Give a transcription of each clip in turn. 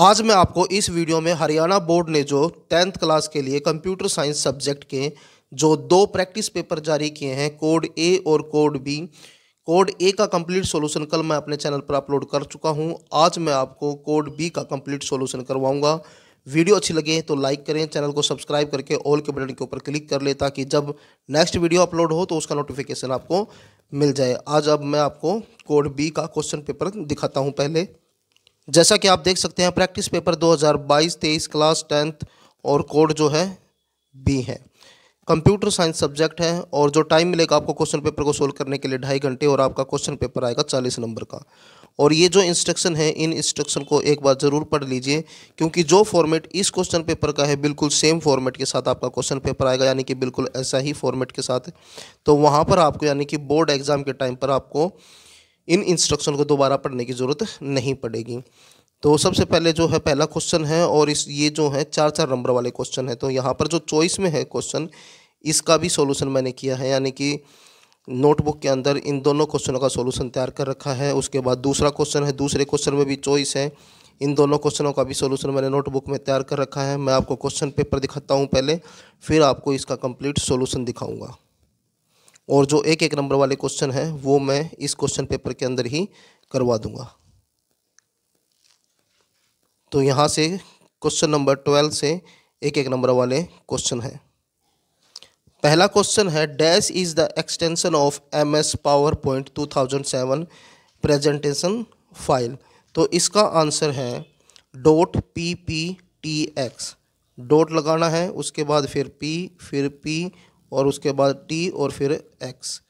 आज मैं आपको इस वीडियो में हरियाणा बोर्ड ने जो टेंथ क्लास के लिए कंप्यूटर साइंस सब्जेक्ट के जो दो प्रैक्टिस पेपर जारी किए हैं कोड ए और कोड बी कोड ए का कंप्लीट सॉल्यूशन कल मैं अपने चैनल पर अपलोड कर चुका हूं आज मैं आपको कोड बी का कंप्लीट सॉल्यूशन करवाऊंगा वीडियो अच्छी लगे तो लाइक करें चैनल को सब्सक्राइब करके ऑल के बटन के ऊपर क्लिक कर ले ताकि जब नेक्स्ट वीडियो अपलोड हो तो उसका नोटिफिकेशन आपको मिल जाए आज अब मैं आपको कोड बी का क्वेश्चन पेपर दिखाता हूँ पहले जैसा कि आप देख सकते हैं प्रैक्टिस पेपर 2022-23 क्लास टेंथ और कोड जो है बी है कंप्यूटर साइंस सब्जेक्ट है और जो टाइम मिलेगा आपको क्वेश्चन पेपर को सोल्व करने के लिए ढाई घंटे और आपका क्वेश्चन पेपर आएगा चालीस नंबर का और ये जो इंस्ट्रक्शन है इन इंस्ट्रक्शन को एक बार ज़रूर पढ़ लीजिए क्योंकि जो फॉर्मेट इस क्वेश्चन पेपर का है बिल्कुल सेम फॉर्मेट के साथ आपका क्वेश्चन पेपर आएगा यानी कि बिल्कुल ऐसा ही फॉर्मेट के साथ तो वहाँ पर आपको यानी कि बोर्ड एग्ज़ाम के टाइम पर आपको इन इंस्ट्रक्शन को दोबारा पढ़ने की ज़रूरत नहीं पड़ेगी तो सबसे पहले जो है पहला क्वेश्चन है और इस ये जो है चार चार नंबर वाले क्वेश्चन है तो यहाँ पर जो चॉइस में है क्वेश्चन इसका भी सोल्यूशन मैंने किया है यानी कि नोटबुक के अंदर इन दोनों क्वेश्चनों का सोल्यूशन तैयार कर रखा है उसके बाद दूसरा क्वेश्चन है दूसरे क्वेश्चन में भी चॉइस है इन दोनों क्वेश्चनों का भी सोल्यूशन मैंने नोटबुक में तैयार कर रखा है मैं आपको क्वेश्चन पेपर दिखाता हूँ पहले फिर आपको इसका कंप्लीट सोल्यूशन दिखाऊँगा और जो एक एक नंबर वाले क्वेश्चन हैं वो मैं इस क्वेश्चन पेपर के अंदर ही करवा दूंगा तो यहाँ से क्वेश्चन नंबर ट्वेल्व से एक एक नंबर वाले क्वेश्चन हैं पहला क्वेश्चन है dash is the extension of M S PowerPoint two thousand seven presentation file तो इसका आंसर है dot P P T X dot लगाना है उसके बाद फिर पी फिर पी और उसके बाद टी और फिर एक्स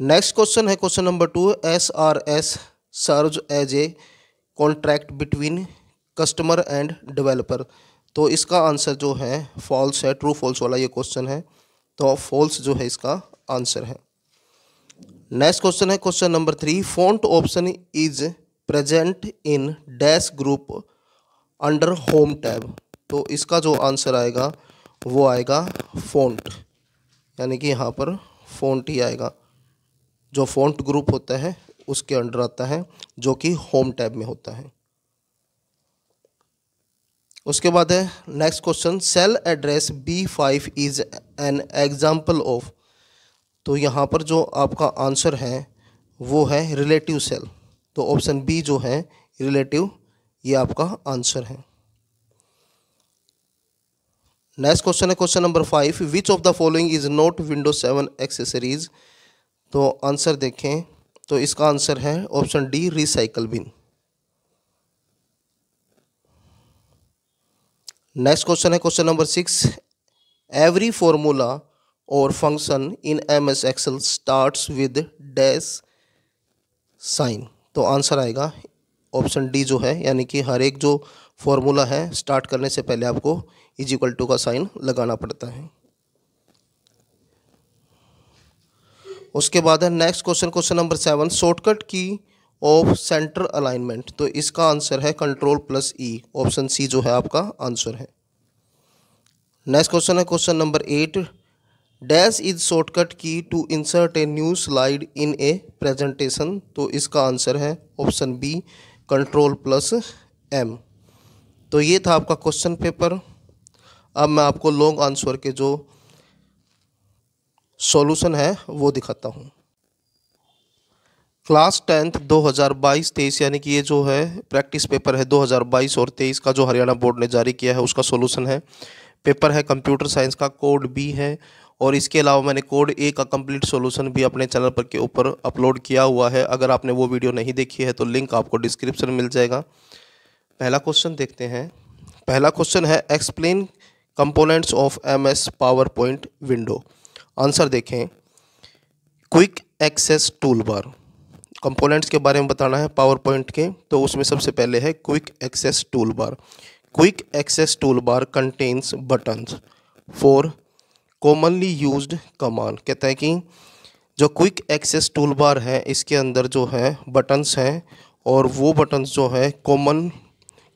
नेक्स्ट क्वेश्चन है question number two S R S serve as a contract between customer and developer तो इसका आंसर जो है फॉल्स है ट्रू फॉल्स वाला ये क्वेश्चन है तो फॉल्स जो है इसका आंसर है नेक्स्ट क्वेश्चन है question number three font option is present in dash group under home tab तो इसका जो आंसर आएगा वो आएगा फोंट यानी कि यहाँ पर फोंट ही आएगा जो फोंट ग्रुप होता है उसके अंडर आता है जो कि होम टैब में होता है उसके बाद है next question cell address B five is an example of तो यहाँ पर जो आपका आंसर है वो है रिलेटिव सेल तो ऑप्शन बी जो है रिलेटिव ये आपका आंसर है नेक्स्ट क्वेश्चन है question number five which of the following is not window seven accessories तो आंसर देखें तो इसका आंसर है option D recycle bin next question है question number six every formula और function in M S Excel start with dash sign तो answer आएगा option D जो है यानी कि हर एक जो फॉर्मूला है स्टार्ट करने से पहले आपको इज इक्वल टू का साइन लगाना पड़ता है उसके बाद है next question question number seven shortcut key of centre alignment तो इसका आंसर है control plus E option C जो है आपका आंसर है नेक्स्ट क्वेश्चन है question number eight dash is shortcut key to insert a new slide in a presentation तो इसका आंसर है option B control plus M तो ये था आपका क्वेश्चन पेपर अब मैं आपको लॉन्ग आंसर के जो सॉल्यूशन है वो दिखाता हूँ क्लास टेंथ 2022-23 यानी कि ये जो है प्रैक्टिस पेपर है 2022 और 23 का जो हरियाणा बोर्ड ने जारी किया है उसका सॉल्यूशन है पेपर है कंप्यूटर साइंस का कोड बी है और इसके अलावा मैंने कोड ए का कंप्लीट सॉल्यूशन भी अपने चैनल पर के ऊपर अपलोड किया हुआ है अगर आपने वो वीडियो नहीं देखी है तो लिंक आपको डिस्क्रिप्शन मिल जाएगा पहला क्वेश्चन देखते हैं पहला क्वेश्चन है explain components of M S PowerPoint window answer देखें quick access toolbar components के बारे में बताना है पावर पॉइंट के तो उसमें सबसे पहले है quick access toolbar quick access toolbar contains buttons for commonly use command कहते हैं कि जो क्विक एक्सेस टूल बार है इसके अंदर जो है बटन्स हैं और वो बटन्स जो है कॉमन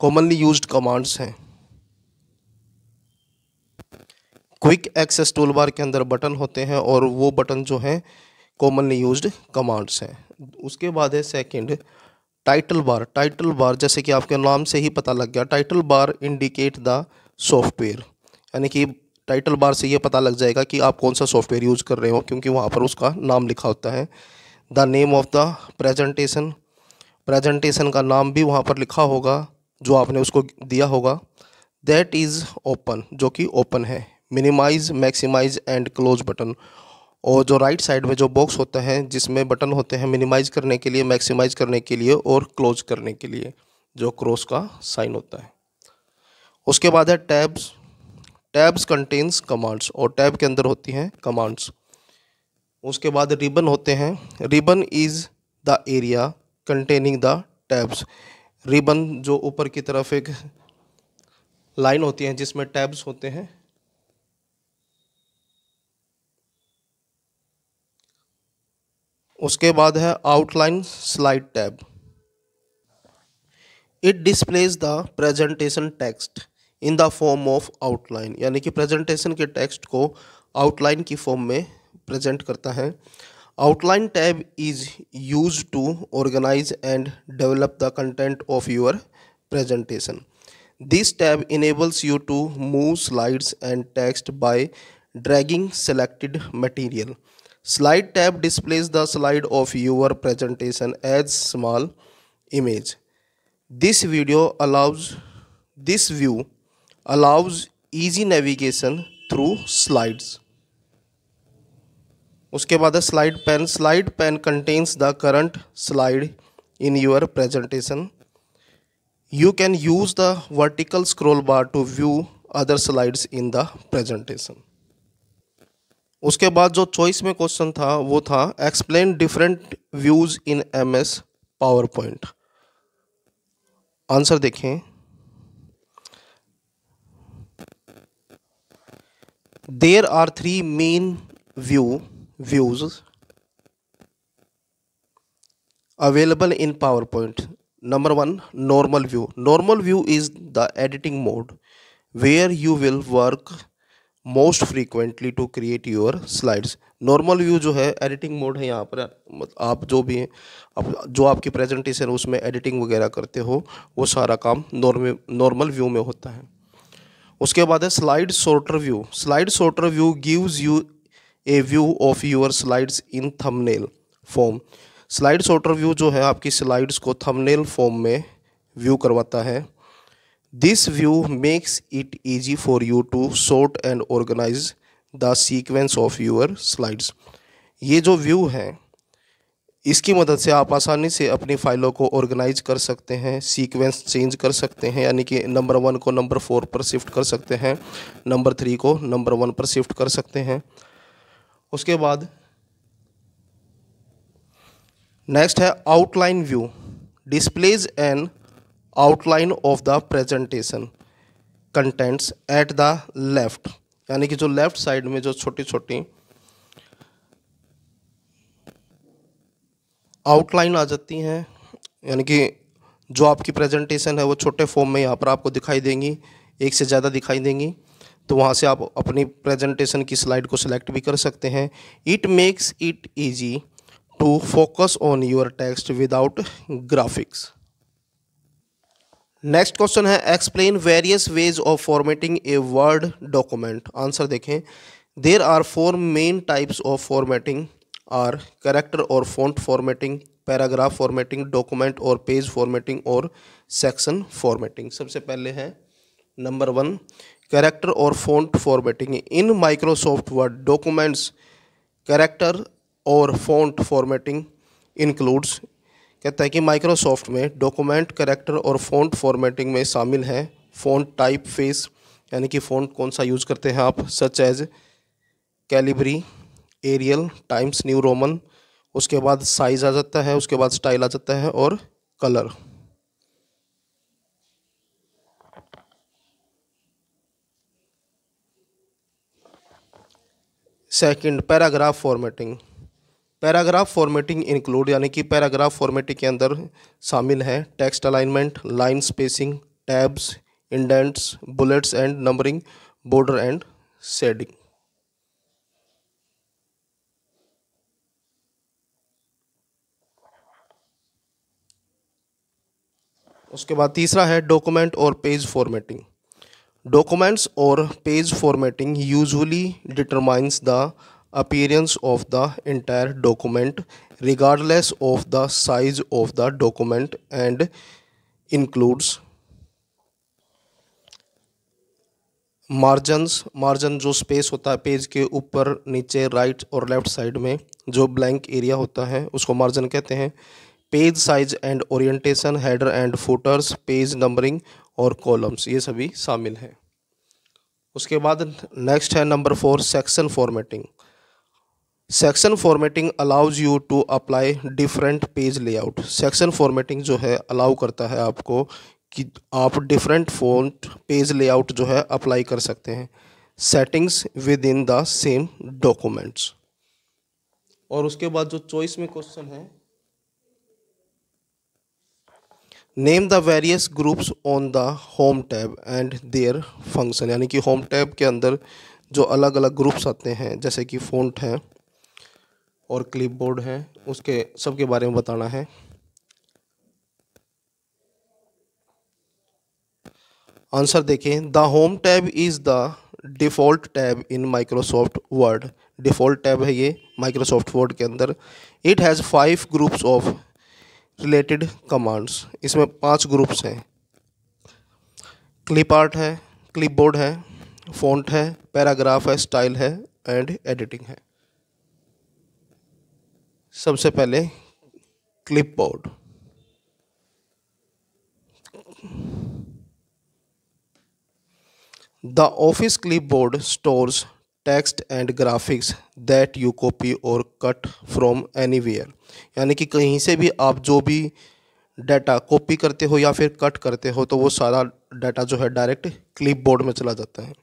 कॉमनली यूज कमांड्स हैं क्विक एक्सेस टूल बार के अंदर बटन होते हैं और वो बटन जो हैं कॉमनली यूज्ड कमांड्स हैं उसके बाद है second title bar title bar जैसे कि आपके नाम से ही पता लग गया title bar indicate the software यानी कि टाइटल बार से ये पता लग जाएगा कि आप कौन सा सॉफ्टवेयर यूज कर रहे हो क्योंकि वहाँ पर उसका नाम लिखा होता है the name of the presentation presentation का नाम भी वहाँ पर लिखा होगा जो आपने उसको दिया होगा दैट इज़ ओपन जो कि ओपन है minimise maximise and close button और जो राइट साइड में जो बॉक्स होता है जिसमें बटन होते हैं मिनिमाइज करने के लिए मैक्सिमाइज करने के लिए और क्लोज करने के लिए जो क्रॉस का साइन होता है उसके बाद है टैब्स टैब्स कंटेन्स कमांड्स और टैब के अंदर होती हैं कमांड्स उसके बाद रिबन होते हैं ribbon is the area containing the tabs ribbon जो ऊपर की तरफ एक लाइन होती है जिसमें टैब्स होते हैं उसके बाद है outline slide tab it displays the presentation text in the form of outline यानी कि प्रेजेंटेशन के टेक्स्ट को आउटलाइन की फॉर्म में प्रेजेंट करता है outline tab is use to organise and develop the content of your presentation this tab enables you to move slides and text by dragging selected material Slide tab displays the slide of your presentation as small image. This video allows this view allows easy navigation through slides. उसके बाद है slide pane slide pane contains the current slide in your you can use the vertical scroll bar to view other slides in the presentation. उसके बाद जो choice में question था वो था explain different views in M S PowerPoint answer देखें there are three main view views available in PowerPoint number one normal view normal view is the editing mode where you will work most frequently to create your slides normal view जो है editing mode है यहाँ पर आप जो भी हैं आप जो आपकी प्रेजेंटेशन उसमें एडिटिंग वगैरह करते हो वो सारा काम नॉर्मल नॉर्मल व्यू में होता है उसके बाद है slide sorter view slide sorter view gives you a view of your slides in thumbnail form slide sorter view जो है आपकी स्लाइड्स को थमनेल फॉर्म में व्यू करवाता है This view makes it easy for you to sort and organize the sequence of your slides. ये जो view है इसकी मदद से आप आसानी से अपनी फाइलों को ऑर्गेनाइज कर सकते हैं सीक्वेंस चेंज कर सकते हैं यानी कि नंबर वन को नंबर फोर पर शिफ्ट कर सकते हैं नंबर थ्री को नंबर वन पर शिफ्ट कर सकते हैं उसके बाद नेक्स्ट है outline view displays and outline of the presentation contents at the left यानी कि जो लेफ्ट साइड में जो छोटी छोटी आउटलाइन आ जाती हैं यानी कि जो आपकी प्रेजेंटेशन है वो छोटे फॉर्म में यहाँ पर आपको दिखाई देंगी एक से ज़्यादा दिखाई देंगी तो वहाँ से आप अपनी प्रेजेंटेशन की स्लाइड को सिलेक्ट भी कर सकते हैं it makes it easy to focus on your text without graphics next question है explain various ways of formatting a Word document answer देखें there are four main types of formatting are character और font formatting paragraph formatting document और page formatting और section formatting सबसे पहले है number one character और font formatting in Microsoft Word documents character और font formatting includes कहता है कि माइक्रोसॉफ्ट में डॉक्यूमेंट करेक्टर और फ़ॉन्ट फॉर्मेटिंग में शामिल हैं फ़ॉन्ट टाइप फेस यानी कि फ़ॉन्ट कौन सा यूज़ करते हैं आप such as Calibri Arial Times New Roman उसके बाद साइज आ जाता है उसके बाद स्टाइल आ जाता है और colour second paragraph formatting paragraph formatting include यानी कि पैराग्राफ फॉर्मेटिंग के अंदर शामिल है text alignment line spacing tabs indents bullets and numbering border and shading उसके बाद तीसरा है डॉक्यूमेंट और पेज फॉर्मेटिंग डॉक्यूमेंट्स और page formatting usually determines the appearance of the entire document regardless of the size of the document and includes margins margin जो space होता है page के ऊपर नीचे राइट और लेफ्ट साइड में जो ब्लैंक एरिया होता है उसको मार्जन कहते हैं page size and orientation header and footers page numbering और कॉलम्स ये सभी शामिल हैं उसके बाद नेक्स्ट है number four section formatting section formatting allows you to apply different page layout section formatting जो है अलाउ करता है आपको कि आप डिफरेंट फॉन्ट पेज लेआउट जो है अप्लाई कर सकते हैं settings within the same documents और उसके बाद जो चॉइस में क्वेश्चन है name the various groups on the home tab and their function यानी कि होम टैब के अंदर जो अलग अलग ग्रुप्स आते हैं जैसे कि फोन्ट है और क्लिपबोर्ड है उसके सब के बारे में बताना है आंसर देखें the home tab is the default tab in Microsoft Word default tab है ये माइक्रोसॉफ्ट वर्ड के अंदर it has five groups of related commands इसमें पांच ग्रुप्स हैं क्लिप आर्ट है क्लिपबोर्ड है फ़ॉन्ट है पैराग्राफ है स्टाइल है एंड एडिटिंग है सबसे पहले clipboard office office clipboard text and graphics that you copy और कट फ्रॉम from anywhere. यानी कि कहीं से भी आप जो भी डाटा कॉपी करते हो या फिर कट करते हो तो वो सारा डाटा जो है डायरेक्ट क्लिपबोर्ड में चला जाता है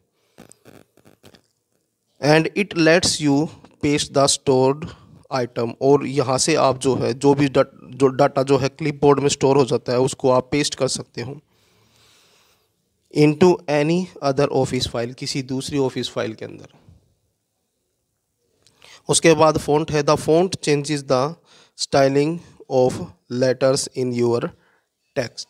and it lets you paste the stored item और यहाँ से आप जो है जो भी डा, जो डाटा जो है क्लिपबोर्ड में स्टोर हो जाता है उसको आप पेस्ट कर सकते हो into any other office file किसी दूसरी ऑफिस फाइल के अंदर उसके बाद फॉन्ट है the font changes the styling of letters in your text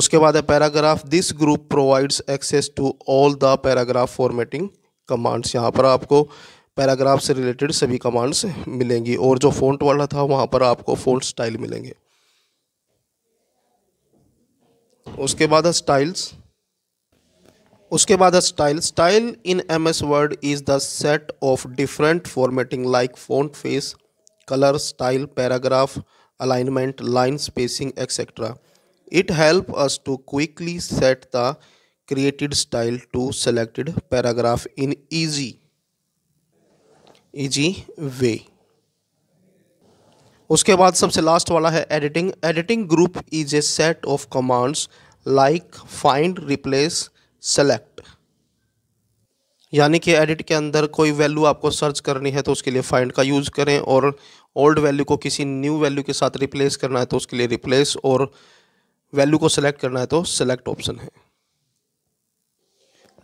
उसके बाद है paragraph this group provides access to all the paragraph formatting commands यहाँ पर आपको पैराग्राफ से रिलेटेड सभी कमांड्स मिलेंगी और जो फ़ॉन्ट वाला था वहाँ पर आपको फ़ॉन्ट स्टाइल मिलेंगे उसके बाद है स्टाइल्स उसके बाद है style style in M S Word is the set of different formatting like font face colour style paragraph alignment line spacing etcetera it help us to quickly set the created style to selected paragraph in easy easy way उसके बाद सबसे last वाला है editing editing group is a set of commands like find replace select यानी कि edit के अंदर कोई वैल्यू आपको सर्च करनी है तो उसके लिए फाइंड का यूज़ करें और ओल्ड वैल्यू को किसी न्यू वैल्यू के साथ रिप्लेस करना है तो उसके लिए रिप्लेस और वैल्यू को सेलेक्ट करना है तो सेलेक्ट ऑप्शन है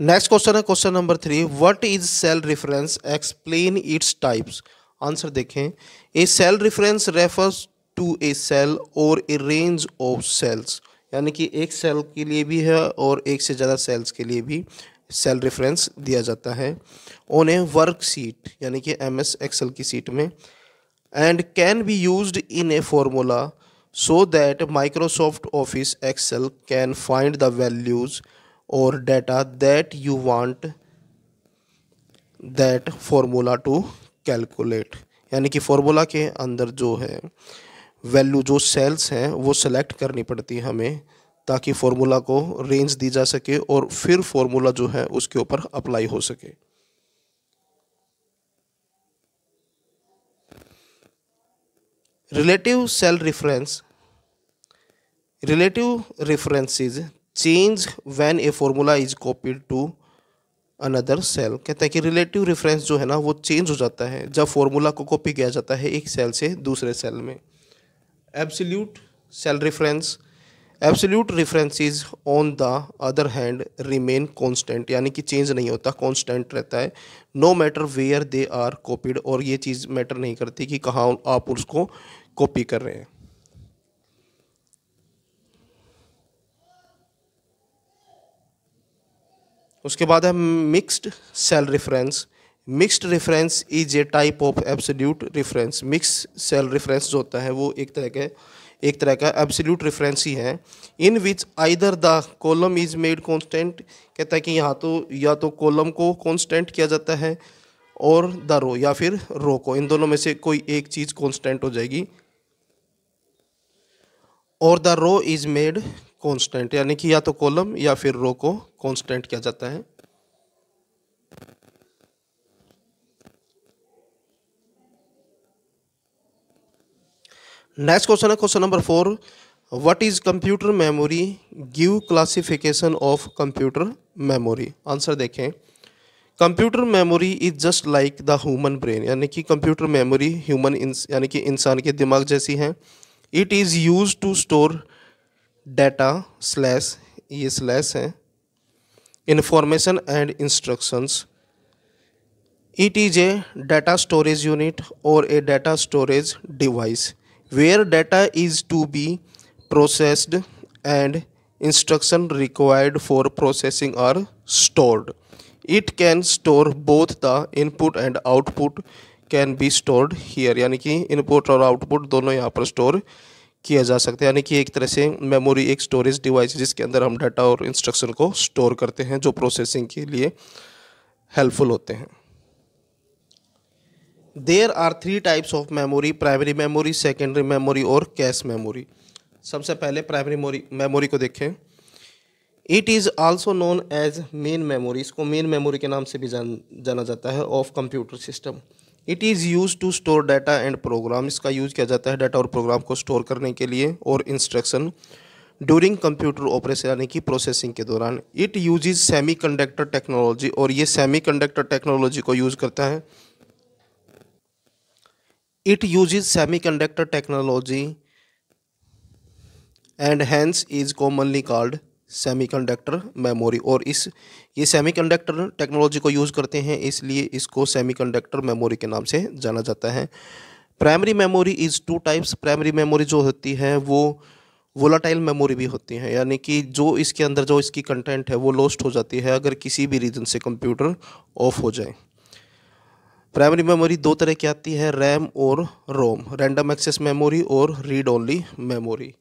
नेक्स्ट क्वेश्चन है question number three what is cell reference explain its types answer देखें a cell reference refers to a cell और ए रेंज ऑफ सेल्स यानी कि एक सेल के लिए भी है और एक से ज़्यादा सेल्स के लिए भी सेल रेफरेंस दिया जाता है ऑन ए वर्क सीट यानी कि एम एस की सीट में and can be use in a formula so that Microsoft Office Excel can find the values और data that you want that formula to calculate यानी कि formula के अंदर जो है वैल्यू जो सेल्स हैं वो सेलेक्ट करनी पड़ती है हमें ताकि फॉर्मूला को रेंज दी जा सके और फिर फॉर्मूला जो है उसके ऊपर अप्लाई हो सके relative cell reference relative references change when a formula is copied to another cell कहते हैं कि रिलेटिव रेफरेंस जो है ना वो चेंज हो जाता है जब फॉर्मूला को कॉपी किया जाता है एक सेल से दूसरे सेल में absolute cell reference absolute references on the other hand remain constant यानी कि चेंज नहीं होता कांस्टेंट रहता है no matter where they are copied और ये चीज़ मैटर नहीं करती कि कहाँ आप उसको कॉपी कर रहे हैं उसके बाद है mixed cell reference mixed reference is a type of absolute reference mix cell reference जो होता है वो एक तरह के एक तरह का एब्सोल्यूट रेफरेंस ही है in which either the column is made constant कहता है कि यहाँ तो या तो कॉलम को कॉन्स्टेंट किया जाता है और द रो या फिर रो को इन दोनों में से कोई एक चीज़ कॉन्स्टेंट हो जाएगी और the row is made constant यानी कि या तो कॉलम या फिर रो को कांस्टेंट किया जाता है नेक्स्ट क्वेश्चन है question number four what is computer memory give classification of computer memory answer देखें computer memory is just like the human brain यानी कि कंप्यूटर मेमोरी ह्यूमन यानी कि इंसान के दिमाग जैसी है it is use to store data slash ये स्लैश है information and instructions it is a data storage unit और a data storage device where data is to be processed and instruction required for processing are stored it can store both the input and output can be stored here यानी कि input और output दोनों यहाँ पर store किया जा सकता है यानी कि एक तरह से मेमोरी एक स्टोरेज डिवाइस जिसके अंदर हम डाटा और इंस्ट्रक्शन को स्टोर करते हैं जो प्रोसेसिंग के लिए हेल्पफुल होते हैं there are three types of memory primary memory secondary memory और कैश मेमोरी सबसे पहले प्राइमरी मेमोरी को देखें it is also known as main memory इसको मेन मेमोरी के नाम से भी जान जाना जाता है of computer system it is use to store data and program इसका यूज किया जाता है डाटा और प्रोग्राम को स्टोर करने के लिए और इंस्ट्रक्शन ड्यूरिंग कंप्यूटर ऑपरेशन यानी कि प्रोसेसिंग के दौरान it use semiconductor technology और ये सेमी कंडक्टर टेक्नोलॉजी को यूज़ करता है it use semiconductor technology and hence is commonly called semiconductor memory और इस ये सेमीकंडक्टर टेक्नोलॉजी को यूज़ करते हैं इसलिए इसको सेमीकंडक्टर मेमोरी के नाम से जाना जाता है primary memory is two types primary memory जो होती है वो वोलाटाइल मेमोरी भी होती है यानी कि जो इसके अंदर जो इसकी कंटेंट है वो लॉस्ट हो जाती है अगर किसी भी रीज़न से कंप्यूटर ऑफ हो जाए प्राइमरी मेमोरी दो तरह की आती है रैम और रोम रैंडम एक्सेस मेमोरी और रीड ओनली मेमोरी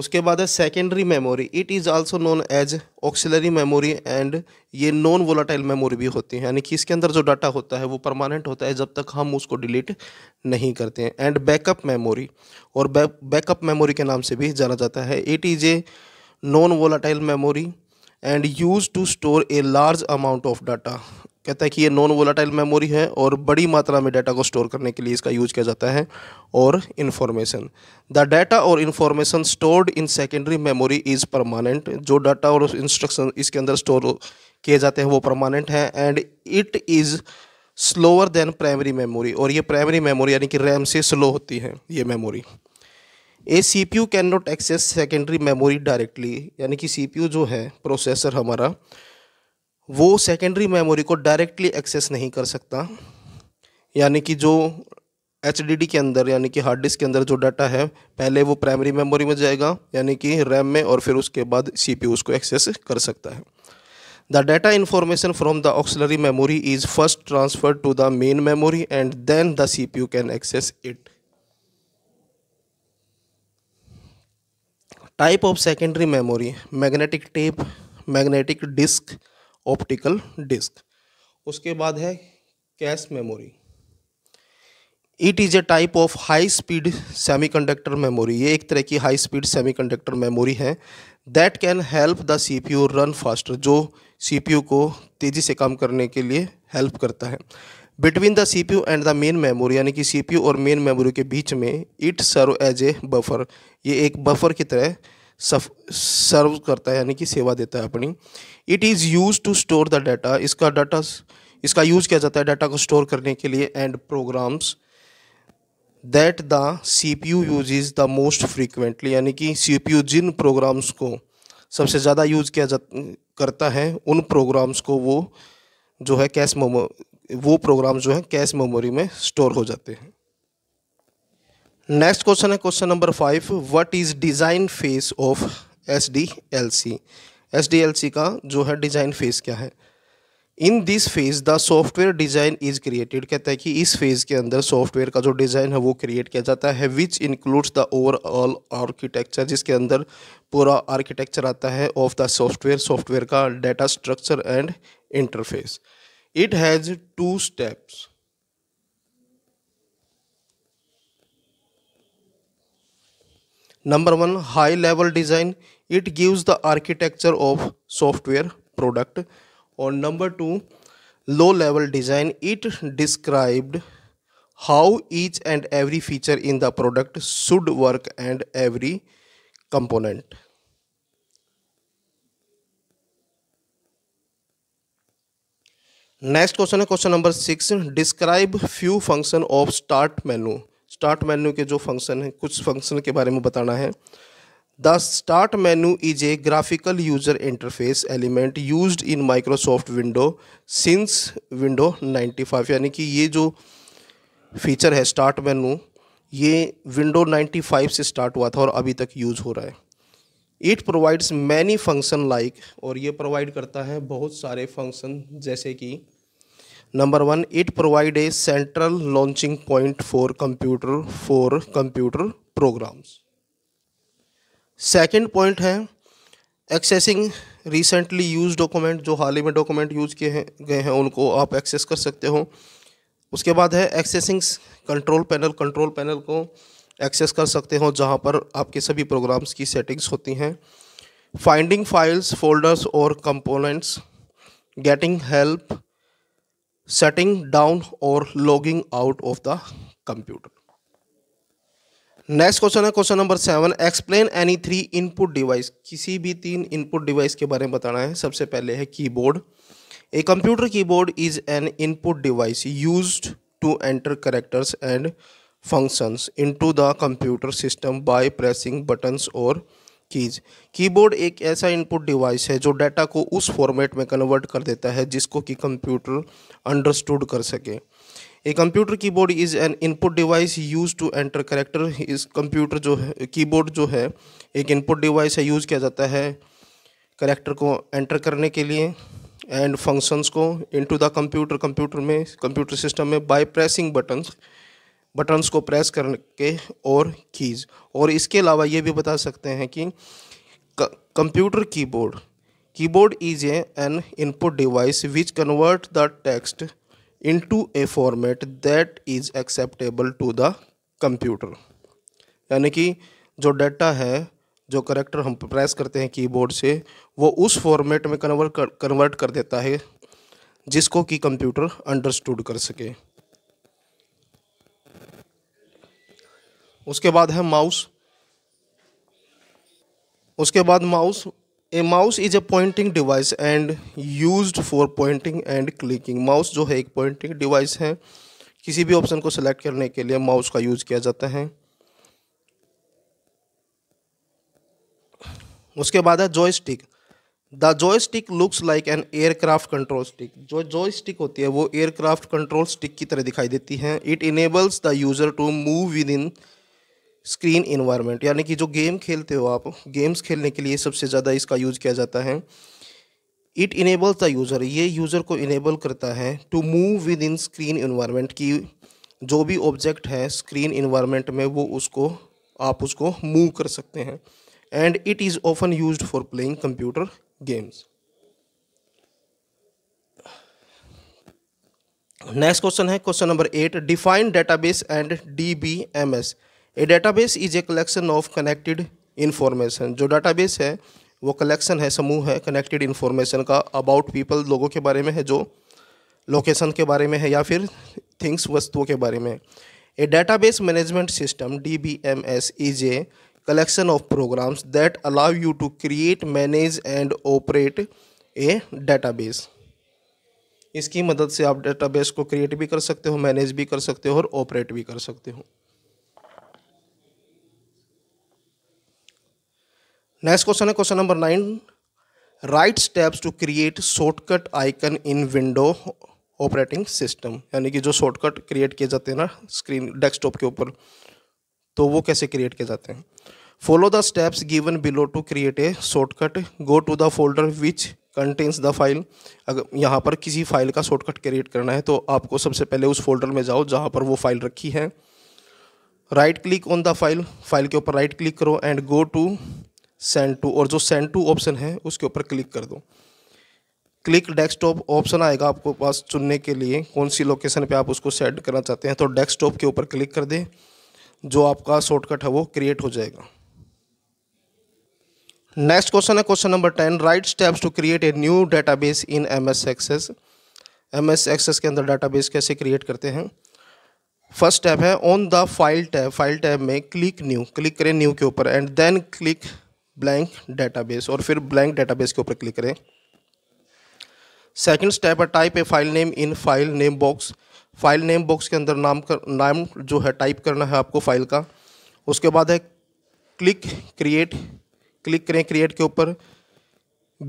उसके बाद है secondary memory it is also known as auxiliary memory and ये नॉन वोलाटाइल मेमोरी भी होती है यानी कि इसके अंदर जो डाटा होता है वो परमानेंट होता है जब तक हम उसको डिलीट नहीं करते हैं एंड बैकअप मेमोरी और बैकअप मेमोरी के नाम से भी जाना जाता है it is a non volatile memory and use to store a large amount of data कहता है कि ये नॉन वोलाटाइल मेमोरी है और बड़ी मात्रा में डाटा को स्टोर करने के लिए इसका यूज किया जाता है और इन्फॉर्मेशन द डाटा और information stored in secondary memory is permanent जो डाटा और इंस्ट्रक्शन इसके अंदर स्टोर किए जाते हैं वो परमानेंट हैं and it is slower than primary memory और ये प्राइमरी मेमोरी यानी कि रैम से स्लो होती है ये memory a C P U can not access secondary memory directly यानी कि सी पी यू जो है प्रोसेसर हमारा वो सेकेंडरी मेमोरी को डायरेक्टली एक्सेस नहीं कर सकता यानी कि जो एच के अंदर यानी कि हार्ड डिस्क के अंदर जो डाटा है पहले वो प्राइमरी मेमोरी में जाएगा यानी कि रैम में और फिर उसके बाद सी पी उसको एक्सेस कर सकता है the data information from the auxiliary memory is first transfer to the main memory and then the C P U can access it type of secondary memory magnetic tape magnetic disk optical disk उसके बाद है cache memory it is a type of high speed semiconductor memory ये एक तरह की high speed semiconductor memory है that can help the CPU run faster जो CPU को तेज़ी से काम करने के लिए हेल्प करता है between the CPU and the main memory यानी कि सीपीयू और मेन मेमोरी के बीच में it serve as a buffer ये एक बफर की तरह सर्व करता है यानी कि सेवा देता है अपनी it is use to store the data इसका डाटा इसका यूज किया जाता है डाटा को स्टोर करने के लिए and programs that the C P U use is the most frequently यानी कि सी पी यू जिन प्रोग्राम्स को सबसे ज़्यादा यूज किया जा करता है उन प्रोग्राम्स को वो जो है कैश मेमो वो प्रोग्राम जो है कैश मेमोरी में स्टोर हो जाते हैं नेक्स्ट क्वेश्चन है question number five what is design phase of S D L C S D L C का जो है डिज़ाइन फेस क्या है in this phase the software design is created कहता है कि इस फेज़ के अंदर सॉफ्टवेयर का जो डिज़ाइन है वो क्रिएट किया जाता है which includes the overall architecture जिसके अंदर पूरा आर्किटेक्चर आता है ऑफ द सॉफ्टवेयर सॉफ्टवेयर का data structure and interface it has two steps Number one, high level design. It gives the architecture of software product. Or number two, low level design. It described how each and every feature in the product should work and every component. Next question question number six. Describe few function of start menu. Start menu के जो function हैं कुछ function के बारे में बताना है the start menu is a graphical user interface element use in Microsoft Window since Window 95 यानी कि ये जो फीचर है स्टार्ट मेन्यू ये विंडो 95 से स्टार्ट हुआ था और अभी तक यूज हो रहा है it provides many function like और ये प्रोवाइड करता है बहुत सारे फंक्शन जैसे कि number one it provide a central launching point for computer for computer programs second point है एक्सेसिंग रिसेंटली यूज डॉक्यूमेंट जो हाल ही में डॉक्यूमेंट यूज किए हैं गए हैं उनको आप एक्सेस कर सकते हो उसके बाद है accessing control panel control panel को एक्सेस कर सकते हो जहां पर आपके सभी प्रोग्राम्स की सेटिंग्स होती हैं फाइंडिंग फाइल्स फोल्डर्स और components getting help setting down और logging out of the computer next question है question number seven explain any three input device किसी भी तीन इनपुट डिवाइस के बारे में बताना है सबसे पहले है keyboard a computer keyboard is an input device use to enter characters and functions into the computer system by pressing buttons और कीज कीबोर्ड एक ऐसा इनपुट डिवाइस है जो डाटा को उस फॉर्मेट में कन्वर्ट कर देता है जिसको कि कंप्यूटर अंडरस्टूड कर सके a computer keyboard is an input device use to enter character इस कंप्यूटर जो है कीबोर्ड जो है एक इनपुट डिवाइस है यूज़ किया जाता है करेक्टर को एंटर करने के लिए एंड फंक्शंस को इनटू द कंप्यूटर कंप्यूटर में कंप्यूटर सिस्टम में बाय प्रेसिंग बटन्स बटन्स को प्रेस करके और कीज़ और इसके अलावा ये भी बता सकते हैं कि computer keyboard keyboard is an input device which convert the text into a format that is acceptable to the computer यानी कि जो डाटा है जो करेक्टर हम प्रेस करते हैं कीबोर्ड से वो उस फॉर्मेट में कन्वर्ट कर कन्वर्ट कर देता है जिसको कि कंप्यूटर अंडरस्टूड कर सके उसके बाद है माउस उसके बाद mouse a mouse is a pointing device and use for pointing and clicking mouse जो है एक पॉइंटिंग डिवाइस है किसी भी ऑप्शन को सिलेक्ट करने के लिए माउस का यूज़ किया जाता है उसके बाद है joystick the joystick looks like an aircraft control stick जो जॉय स्टिक होती है वो एयरक्राफ्ट कंट्रोल स्टिक की तरह दिखाई देती है it enables the user to move within screen environment यानी कि जो गेम खेलते हो आप गेम्स खेलने के लिए सबसे ज़्यादा इसका यूज किया जाता है इट इनेबल्स द यूज़र ये यूज़र को इनेबल करता है to move within screen environment की जो भी ऑब्जेक्ट है स्क्रीन इन्वायरमेंट में वो उसको आप उसको मूव कर सकते हैं and it is often use for playing computer games next question है question number eight define database and D B M S a database is a collection of connected information जो बेस है वो collection है समूह है connected information का about people लोगों के बारे में है जो लोकेशन के बारे में है या फिर थिंग्स वस्तुओं के बारे में a database management system D B M S is a of programs that allow you to create manage and operate a database इसकी मदद से आप डेटाबेस को क्रिएट भी कर सकते हो मैनेज भी कर सकते हो और ऑपरेट भी कर सकते हो नेक्स्ट क्वेश्चन है question number nine write steps to create shortcut icon in window operating system यानी कि जो शॉर्टकट क्रिएट किए जाते हैं ना स्क्रीन डेस्कटॉप के ऊपर तो वो कैसे क्रिएट किए जाते हैं follow the steps given below to create a shortcut go to the folder which contains the file अगर यहाँ पर किसी फाइल का शॉर्टकट क्रिएट करना है तो आपको सबसे पहले उस फोल्डर में जाओ जहाँ पर वो फाइल रखी है right click on the file file के ऊपर राइट क्लिक करो and go to send to और जो सेंड टू ऑप्शन है उसके ऊपर क्लिक कर दो क्लिक डेस्कटॉप ऑप्शन आएगा आपको पास चुनने के लिए कौन सी लोकेशन पे आप उसको सेंड करना चाहते हैं तो डेस्कटॉप के ऊपर क्लिक कर दें जो आपका शॉर्टकट है वो क्रिएट हो जाएगा नेक्स्ट क्वेश्चन है question number ten write steps to create a new database in M S access M S access के अंदर डाटाबेस कैसे क्रिएट करते हैं फर्स्ट स्टेप है on the file tab file tab में क्लिक न्यू क्लिक करें new के ऊपर and then click blank database और फिर ब्लैंक डेटाबेस के ऊपर क्लिक करें सेकंड स्टेप है type a file name in file name box file name box के अंदर नाम कर नाम जो है टाइप करना है आपको फाइल का उसके बाद है क्लिक क्रिएट क्लिक करें क्रिएट के ऊपर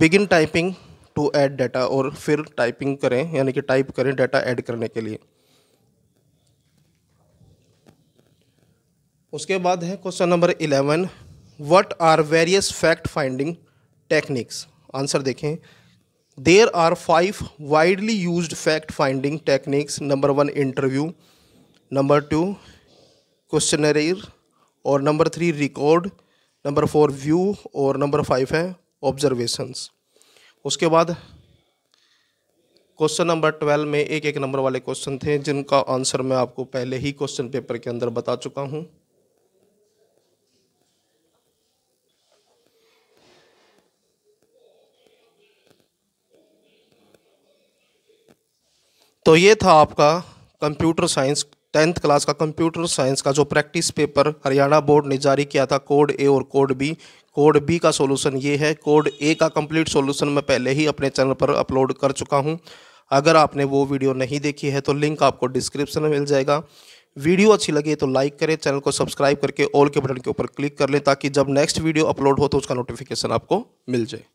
begin typing to add data और फिर टाइपिंग करें यानी कि टाइप करें डाटा ऐड करने के लिए उसके बाद है question number eleven what are various fact finding techniques answer देखें there are five widely use fact finding techniques number one interview number two question और number three record number four view और number five है observations उसके बाद question number twelve में एक एक number वाले क्वेश्चन थे जिनका आंसर मैं आपको पहले ही क्वेश्चन पेपर के अंदर बता चुका हूँ तो ये था आपका कंप्यूटर साइंस टेंथ क्लास का कंप्यूटर साइंस का जो प्रैक्टिस पेपर हरियाणा बोर्ड ने जारी किया था कोड ए और कोड बी कोड बी का सॉल्यूशन ये है कोड ए का कंप्लीट सॉल्यूशन मैं पहले ही अपने चैनल पर अपलोड कर चुका हूँ अगर आपने वो वीडियो नहीं देखी है तो लिंक आपको डिस्क्रिप्शन में मिल जाएगा वीडियो अच्छी लगी तो लाइक करें चैनल को सब्सक्राइब करके ऑल के बटन के ऊपर क्लिक कर लें ताकि जब नेक्स्ट वीडियो अपलोड हो तो उसका नोटिफिकेशन आपको मिल जाए